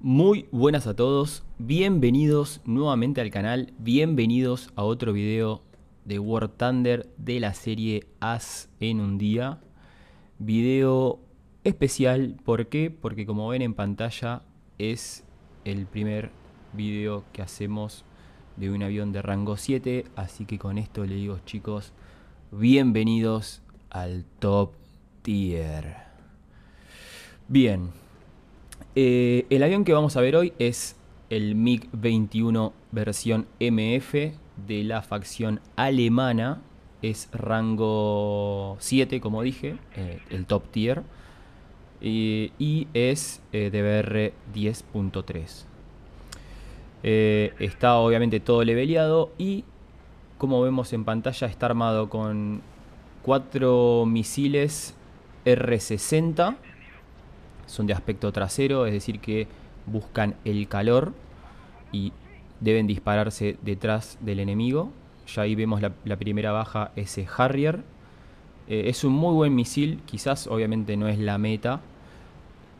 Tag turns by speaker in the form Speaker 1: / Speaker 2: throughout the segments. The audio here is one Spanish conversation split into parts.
Speaker 1: Muy buenas a todos, bienvenidos nuevamente al canal, bienvenidos a otro video de War Thunder de la serie As en un día. Video especial, ¿por qué? Porque como ven en pantalla es el primer video que hacemos de un avión de rango 7, así que con esto le digo chicos, bienvenidos al top tier. Bien, eh, el avión que vamos a ver hoy es el MiG-21 versión MF de la facción alemana. Es rango 7, como dije, eh, el top tier. Eh, y es DBR 10.3. está obviamente todo leveleado y como vemos en pantalla está armado con cuatro misiles R60 son de aspecto trasero, es decir que buscan el calor y deben dispararse detrás del enemigo. Ya ahí vemos la, primera baja, ese Harrier. Eh, es un muy buen misil, quizás obviamente no es la meta,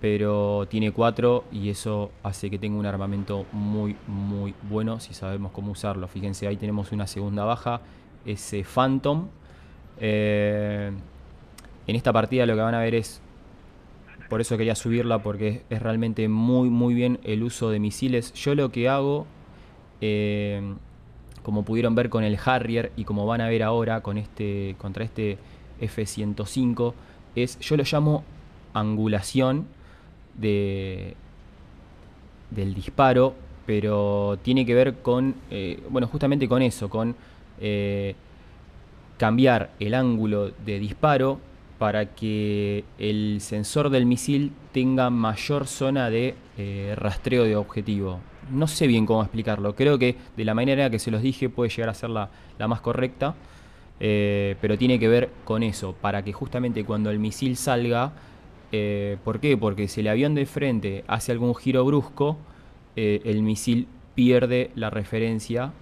Speaker 1: pero tiene cuatro y eso hace que tenga un armamento muy muy bueno si sabemos cómo usarlo. Fíjense, ahí tenemos una segunda baja, ese Phantom. Eh, en esta partida lo que van a ver es por eso quería subirla porque es, realmente muy muy bien el uso de misiles. Yo lo que hago, eh, como pudieron ver con el Harrier y como van a ver ahora con este, contra este F-105, es yo lo llamo angulación del disparo, pero tiene que ver con, eh, bueno, justamente con eso, con eh, cambiar el ángulo de disparo para que el sensor del misil tenga mayor zona de eh, rastreo de objetivo. No sé bien cómo explicarlo, creo que de la manera que se los dije puede llegar a ser la, más correcta, eh, pero tiene que ver con eso, para que justamente cuando el misil salga, eh, ¿por qué? Porque si el avión de frente hace algún giro brusco, el misil pierde la referencia.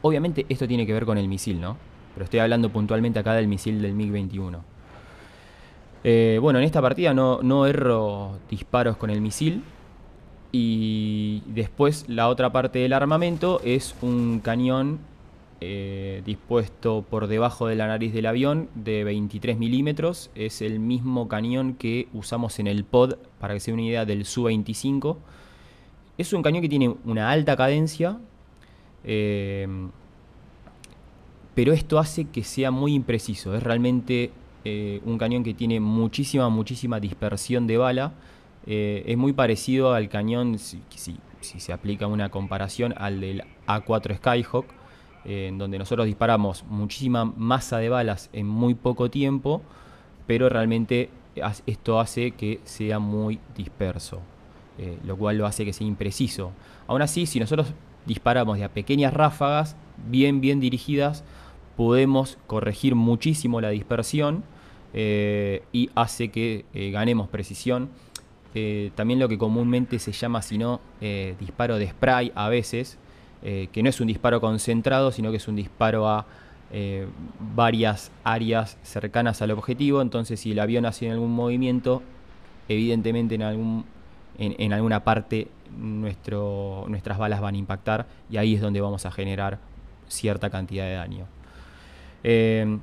Speaker 1: obviamente esto tiene que ver con el misil, ¿no? pero estoy hablando puntualmente acá del misil del MiG-21. Eh, bueno, en esta partida no, no erro disparos con el misil, y después la otra parte del armamento es un cañón eh, dispuesto por debajo de la nariz del avión de 23 milímetros. Es el mismo cañón que usamos en el pod, para que se den una idea, del Su-25. Es un cañón que tiene una alta cadencia. Eh, pero esto hace que sea muy impreciso. Es realmente eh, un cañón que tiene muchísima, muchísima dispersión de bala. Eh, es muy parecido al cañón, si, se aplica una comparación, al del A4 Skyhawk, eh, en donde nosotros disparamos muchísima masa de balas en muy poco tiempo, pero realmente esto hace que sea muy disperso, lo cual lo hace que sea impreciso. Aún así, si nosotros disparamos de pequeñas ráfagas, bien, bien dirigidas, podemos corregir muchísimo la dispersión eh, y hace que eh, ganemos precisión. Eh, también lo que comúnmente se llama, si no, disparo de spray a veces, que no es un disparo concentrado, sino que es un disparo a varias áreas cercanas al objetivo. Entonces, si el avión hace algún movimiento, evidentemente en, alguna parte nuestras balas van a impactar y ahí es donde vamos a generar cierta cantidad de daño. Em,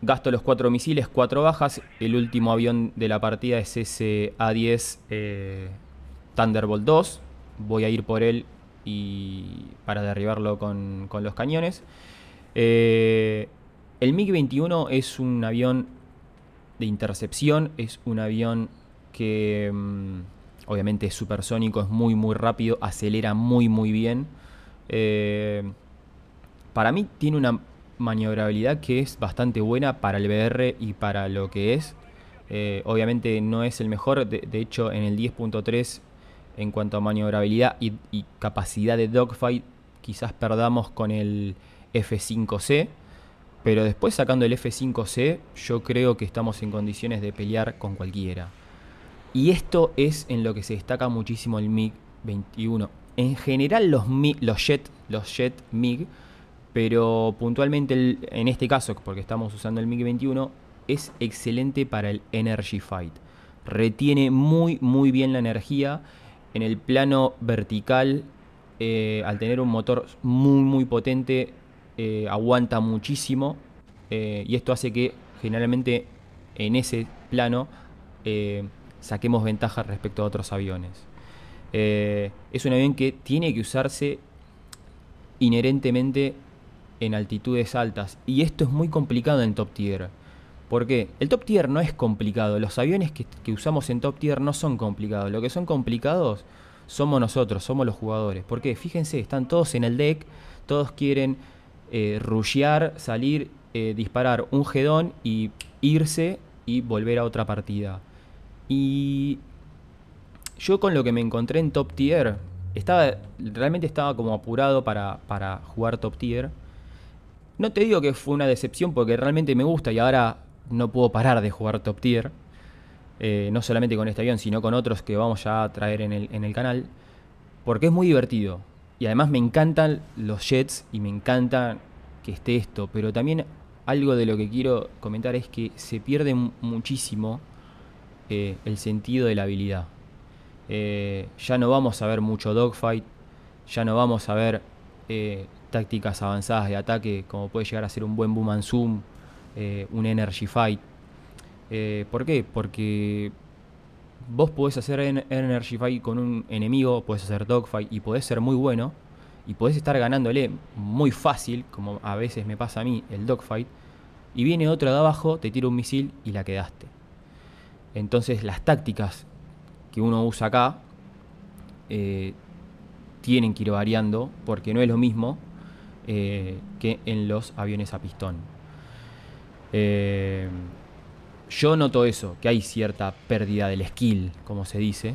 Speaker 1: gasto los cuatro misiles, cuatro bajas. El último avión de la partida es ese A-10 eh, Thunderbolt 2. Voy a ir por él y para derribarlo con, los cañones. Eh, el MiG-21 es un avión de intercepción, es un avión que em, obviamente es supersónico, es muy muy rápido, acelera muy muy bien. Eh, para mí tiene una maniobrabilidad que es bastante buena para el BR y para lo que es. Eh, obviamente no es el mejor, de, hecho en el 10.3 en cuanto a maniobrabilidad y, capacidad de dogfight quizás perdamos con el F5C, pero después sacando el F5C yo creo que estamos en condiciones de pelear con cualquiera. Y esto es en lo que se destaca muchísimo el MiG 21. En general los, los Jet, los Jet MiG pero puntualmente, en este caso, porque estamos usando el MiG-21, es excelente para el Energy Fight. Retiene muy, muy bien la energía. En el plano vertical, eh, al tener un motor muy, muy potente, eh, aguanta muchísimo. Eh, y esto hace que generalmente en ese plano saquemos ventaja respecto a otros aviones. es un avión que tiene que usarse inherentemente en altitudes altas. Y esto es muy complicado en top tier. Porque el top tier no es complicado. Los aviones que, usamos en top tier no son complicados. Lo que son complicados somos nosotros, somos los jugadores. Porque fíjense, están todos en el deck, todos quieren eh, rushear, salir, eh, disparar un gedón y irse y volver a otra partida. Y yo con lo que me encontré en top tier, estaba, realmente estaba como apurado para, para jugar top tier no te digo que fue una decepción porque realmente me gusta y ahora no puedo parar de jugar top tier. Eh, no solamente con este avión, sino con otros que vamos a traer en el, canal. Porque es muy divertido. Y además me encantan los jets y me encanta que esté esto. Pero también algo de lo que quiero comentar es que se pierde muchísimo eh, el sentido de la habilidad. Eh, ya no vamos a ver mucho dogfight. Ya no vamos a ver tácticas avanzadas de ataque, como puede llegar a ser un buen boom and zoom, eh, un energy fight. Eh, ¿Por qué? Porque vos podés hacer energy fight con un enemigo, podés hacer dogfight y podés ser muy bueno y podés estar ganándole muy fácil, como a veces me pasa a mí el dogfight, y viene otro de abajo, te tira un misil y la quedaste. Entonces las tácticas que uno usa acá eh, tienen que ir variando porque no es lo mismo eh, que en los aviones a pistón. Eh, yo noto eso, que hay cierta pérdida del skill, como se dice,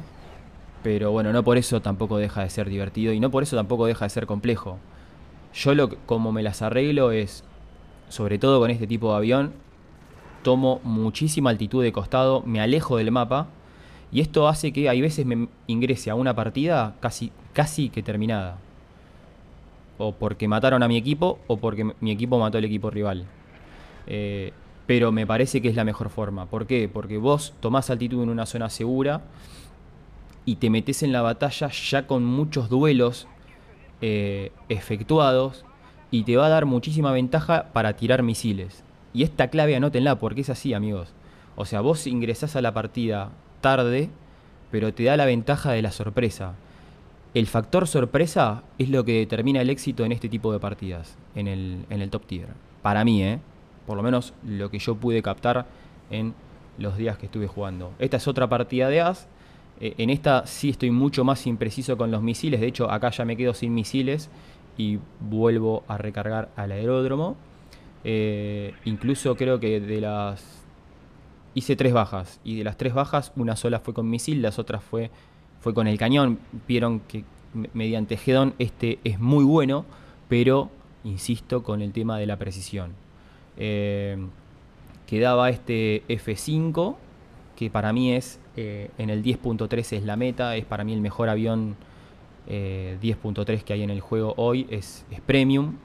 Speaker 1: pero bueno, no por eso tampoco deja de ser divertido y no por eso tampoco deja de ser complejo. Yo lo como me las arreglo es, sobre todo con este tipo de avión, tomo muchísima altitud de costado, me alejo del mapa y esto hace que hay veces me ingrese a una partida casi, casi que terminada o porque mataron a mi equipo o porque mi equipo mató al equipo rival. Eh, pero me parece que es la mejor forma. ¿Por qué? Porque vos tomás altitud en una zona segura y te metes en la batalla ya con muchos duelos eh, efectuados y te va a dar muchísima ventaja para tirar misiles. Y esta clave anótenla porque es así, amigos. O sea, vos ingresás a la partida tarde, pero te da la ventaja de la sorpresa el factor sorpresa es lo que determina el éxito en este tipo de partidas, en el, en el top tier. Para mí, ¿eh? por lo menos lo que yo pude captar en los días que estuve jugando. Esta es otra partida de As. Eh, en esta sí estoy mucho más impreciso con los misiles. De hecho, acá ya me quedo sin misiles y vuelvo a recargar al aeródromo. Eh, incluso creo que de las... Hice tres bajas y de las tres bajas una sola fue con misil, las otras fue fue con el cañón, vieron que mediante Hedon este es muy bueno, pero insisto con el tema de la precisión. Eh, quedaba este F5, que para mí es eh, en el 10.3 es la meta, es para mí el mejor avión 10.3 eh, que hay en el juego hoy, es, es, premium,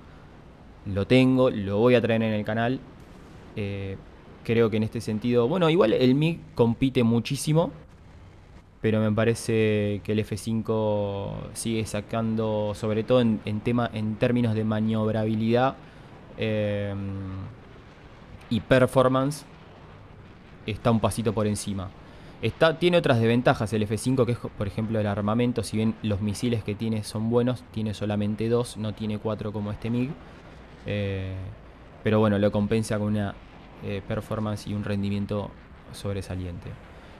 Speaker 1: lo tengo, lo voy a traer en el canal. creo que en este sentido, bueno, igual el MiG compite muchísimo pero me parece que el F5 sigue sacando, sobre todo en, tema, en términos de maniobrabilidad eh, y performance, está un pasito por encima. Está, tiene otras desventajas el F5, que es por ejemplo el armamento, si bien los misiles que tiene son buenos, tiene solamente dos, no tiene cuatro como este MiG, eh, pero bueno, lo compensa con una eh, performance y un rendimiento sobresaliente.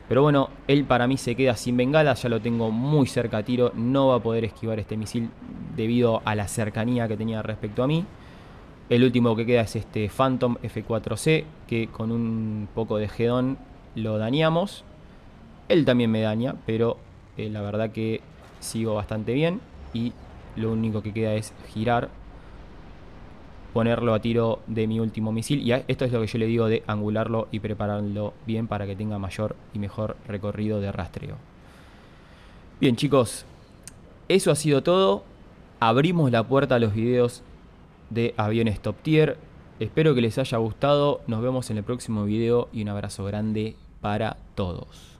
Speaker 1: Pero bueno, él para mí se queda sin bengala, ya lo tengo muy cerca a tiro, no va a poder esquivar este misil debido a la cercanía que tenía respecto a mí. El último que queda es este Phantom F4C, que con un poco de gedón lo dañamos. Él también me daña, pero eh, la verdad que sigo bastante bien y lo único que queda es girar ponerlo a tiro de mi último misil. Y esto es lo que yo le digo de angularlo y prepararlo bien para que tenga mayor y mejor recorrido de rastreo. Bien chicos, eso ha sido todo. Abrimos la puerta a los videos de aviones top tier. Espero que les haya gustado. Nos vemos en el próximo video y un abrazo grande para todos.